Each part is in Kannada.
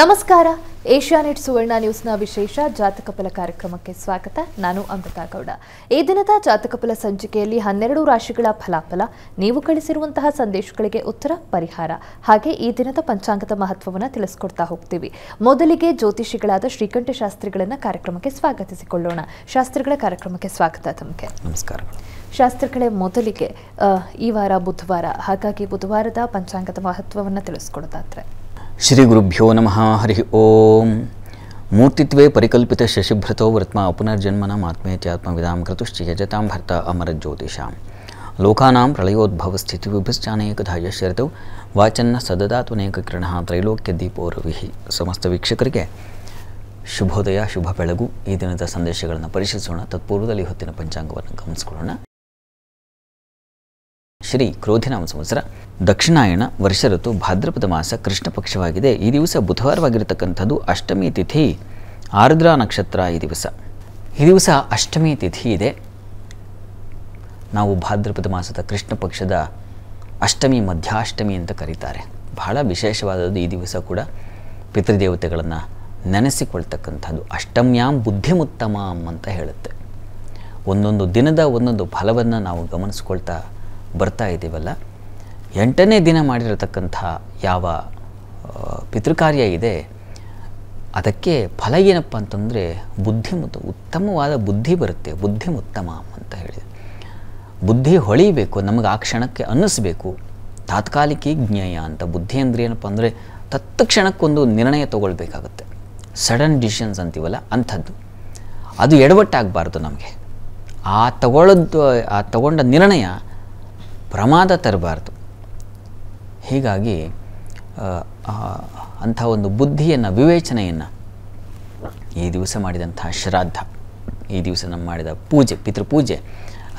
ನಮಸ್ಕಾರ ಏಷ್ಯಾನೆಟ್ ಸುವರ್ಣ ನ್ಯೂಸ್ನ ವಿಶೇಷ ಫಲ ಕಾರ್ಯಕ್ರಮಕ್ಕೆ ಸ್ವಾಗತ ನಾನು ಅಮೃತಾ ಗೌಡ ಈ ದಿನದ ಫಲ ಸಂಚಿಕೆಯಲ್ಲಿ ಹನ್ನೆರಡು ರಾಶಿಗಳ ಫಲಾಫಲ ನೀವು ಕಳಿಸಿರುವಂತಹ ಸಂದೇಶಗಳಿಗೆ ಉತ್ತರ ಪರಿಹಾರ ಹಾಗೆ ಈ ದಿನದ ಪಂಚಾಂಗದ ಮಹತ್ವವನ್ನು ತಿಳಿಸ್ಕೊಡ್ತಾ ಹೋಗ್ತೀವಿ ಮೊದಲಿಗೆ ಜ್ಯೋತಿಷಿಗಳಾದ ಶ್ರೀಕಂಠ ಶಾಸ್ತ್ರಿಗಳನ್ನು ಕಾರ್ಯಕ್ರಮಕ್ಕೆ ಸ್ವಾಗತಿಸಿಕೊಳ್ಳೋಣ ಶಾಸ್ತ್ರಿಗಳ ಕಾರ್ಯಕ್ರಮಕ್ಕೆ ಸ್ವಾಗತ ತಮಗೆ ನಮಸ್ಕಾರ ಶಾಸ್ತ್ರಗಳೇ ಮೊದಲಿಗೆ ಈ ವಾರ ಬುಧವಾರ ಹಾಗಾಗಿ ಬುಧವಾರದ ಪಂಚಾಂಗದ ಮಹತ್ವವನ್ನು ತಿಳಿಸ್ಕೊಡೋದಾದ್ರೆ ಶ್ರೀ ಗುರುಭ್ಯೋ ನಮಃ ಹರಿ ಓಂ ಮೂರ್ತಿತ್ವೇ ಪರಿಕಲ್ಪಿತ ಶಶಿಭ್ರತೋ ವೃತ್ಮ ಪುನರ್ಜನ್ಮನ ಆತ್ಮೇತ್ಯಾತ್ಮ ವಿಧಾಂ ಕೃತುಶ್ಚಿಯಜತಾಂ ಭರ್ತ ಅಮರಜ್ಯೋತಿಷಾಂ ಲೋಕಾನಾಂ ಪ್ರಳಯೋದ್ಭವ ಸ್ಥಿತಿ ವಿಭಿಶ್ಚಾನೇಕದ ಯಶರಿತು ವಾಚನ್ನ ಸದದಾ ಕಿರಣ ತ್ರೈಲೋಕ್ಯ ರವಿಹಿ ಸಮಸ್ತ ವೀಕ್ಷಕರಿಗೆ ಶುಭೋದಯ ಶುಭ ಬೆಳಗು ಈ ದಿನದ ಸಂದೇಶಗಳನ್ನು ಪರಿಶೀಲಿಸೋಣ ತತ್ಪೂರ್ವದಲ್ಲಿ ಹೊತ್ತಿನ ಪಂಚಾಂಗವನ್ನು ಗಮನಿಸಿಕೊಳ್ಳೋಣ ಶ್ರೀ ಕ್ರೋಧಿನಾಮ ಸಂವತ್ಸರ ದಕ್ಷಿಣಾಯಣ ವರ್ಷಋತು ಭಾದ್ರಪದ ಮಾಸ ಕೃಷ್ಣ ಪಕ್ಷವಾಗಿದೆ ಈ ದಿವಸ ಬುಧವಾರವಾಗಿರತಕ್ಕಂಥದ್ದು ಅಷ್ಟಮಿ ತಿಥಿ ಆರ್ದ್ರ ನಕ್ಷತ್ರ ಈ ದಿವಸ ಈ ದಿವಸ ಅಷ್ಟಮಿ ತಿಥಿ ಇದೆ ನಾವು ಭಾದ್ರಪದ ಮಾಸದ ಕೃಷ್ಣ ಪಕ್ಷದ ಅಷ್ಟಮಿ ಮಧ್ಯಾಷ್ಟಮಿ ಅಂತ ಕರೀತಾರೆ ಬಹಳ ವಿಶೇಷವಾದದ್ದು ಈ ದಿವಸ ಕೂಡ ಪಿತೃದೇವತೆಗಳನ್ನು ನೆನೆಸಿಕೊಳ್ತಕ್ಕಂಥದ್ದು ಅಷ್ಟಮ್ಯಾಂ ಬುದ್ಧಿಮುತ್ತಮಾಂ ಅಂತ ಹೇಳುತ್ತೆ ಒಂದೊಂದು ದಿನದ ಒಂದೊಂದು ಫಲವನ್ನು ನಾವು ಗಮನಿಸ್ಕೊಳ್ತಾ ಬರ್ತಾ ಇದ್ದೀವಲ್ಲ ಎಂಟನೇ ದಿನ ಮಾಡಿರತಕ್ಕಂಥ ಯಾವ ಪಿತೃಕಾರ್ಯ ಇದೆ ಅದಕ್ಕೆ ಫಲ ಏನಪ್ಪ ಅಂತಂದರೆ ಮತ್ತು ಉತ್ತಮವಾದ ಬುದ್ಧಿ ಬರುತ್ತೆ ಬುದ್ಧಿ ಉತ್ತಮ ಅಂತ ಹೇಳಿದೆ ಬುದ್ಧಿ ಹೊಳಿಬೇಕು ನಮಗೆ ಆ ಕ್ಷಣಕ್ಕೆ ಅನ್ನಿಸ್ಬೇಕು ತಾತ್ಕಾಲಿಕ ಜ್ಞೇಯ ಅಂತ ಬುದ್ಧಿ ಅಂದರೆ ಏನಪ್ಪ ಅಂದರೆ ತತ್ಕ್ಷಣಕ್ಕೊಂದು ನಿರ್ಣಯ ತಗೊಳ್ಬೇಕಾಗುತ್ತೆ ಸಡನ್ ಡಿಸಿಷನ್ಸ್ ಅಂತೀವಲ್ಲ ಅಂಥದ್ದು ಅದು ಎಡವಟ್ಟಾಗಬಾರ್ದು ನಮಗೆ ಆ ತಗೊಳ್ಳೋದು ಆ ತಗೊಂಡ ನಿರ್ಣಯ ಪ್ರಮಾದ ತರಬಾರ್ದು ಹೀಗಾಗಿ ಅಂಥ ಒಂದು ಬುದ್ಧಿಯನ್ನು ವಿವೇಚನೆಯನ್ನು ಈ ದಿವಸ ಮಾಡಿದಂಥ ಶ್ರಾದ್ದ ಈ ದಿವಸ ನಮ್ಮ ಮಾಡಿದ ಪೂಜೆ ಪಿತೃಪೂಜೆ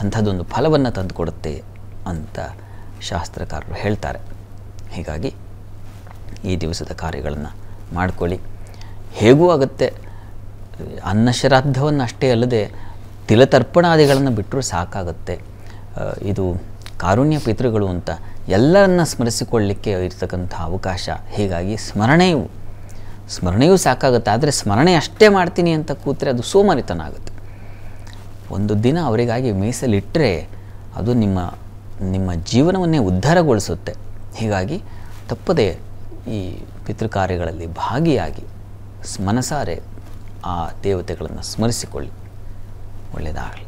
ಅಂಥದ್ದೊಂದು ಫಲವನ್ನು ತಂದುಕೊಡುತ್ತೆ ಅಂತ ಶಾಸ್ತ್ರಕಾರರು ಹೇಳ್ತಾರೆ ಹೀಗಾಗಿ ಈ ದಿವಸದ ಕಾರ್ಯಗಳನ್ನು ಮಾಡಿಕೊಳ್ಳಿ ಹೇಗೂ ಆಗುತ್ತೆ ಅನ್ನ ಶ್ರಾದ್ದವನ್ನು ಅಷ್ಟೇ ಅಲ್ಲದೆ ತಿಲತರ್ಪಣಾದಿಗಳನ್ನು ಬಿಟ್ಟರೂ ಸಾಕಾಗುತ್ತೆ ಇದು ಕಾರುಣ್ಯ ಪಿತೃಗಳು ಅಂತ ಎಲ್ಲರನ್ನ ಸ್ಮರಿಸಿಕೊಳ್ಳಲಿಕ್ಕೆ ಇರ್ತಕ್ಕಂಥ ಅವಕಾಶ ಹೀಗಾಗಿ ಸ್ಮರಣೆಯು ಸ್ಮರಣೆಯೂ ಸಾಕಾಗುತ್ತೆ ಆದರೆ ಸ್ಮರಣೆ ಅಷ್ಟೇ ಮಾಡ್ತೀನಿ ಅಂತ ಕೂತ್ರೆ ಅದು ಸೋಮಾರಿತನ ಆಗುತ್ತೆ ಒಂದು ದಿನ ಅವರಿಗಾಗಿ ಮೀಸಲಿಟ್ಟರೆ ಅದು ನಿಮ್ಮ ನಿಮ್ಮ ಜೀವನವನ್ನೇ ಉದ್ಧಾರಗೊಳಿಸುತ್ತೆ ಹೀಗಾಗಿ ತಪ್ಪದೇ ಈ ಪಿತೃಕಾರ್ಯಗಳಲ್ಲಿ ಭಾಗಿಯಾಗಿ ಮನಸಾರೆ ಆ ದೇವತೆಗಳನ್ನು ಸ್ಮರಿಸಿಕೊಳ್ಳಿ ಒಳ್ಳೆಯದಾಗಲಿ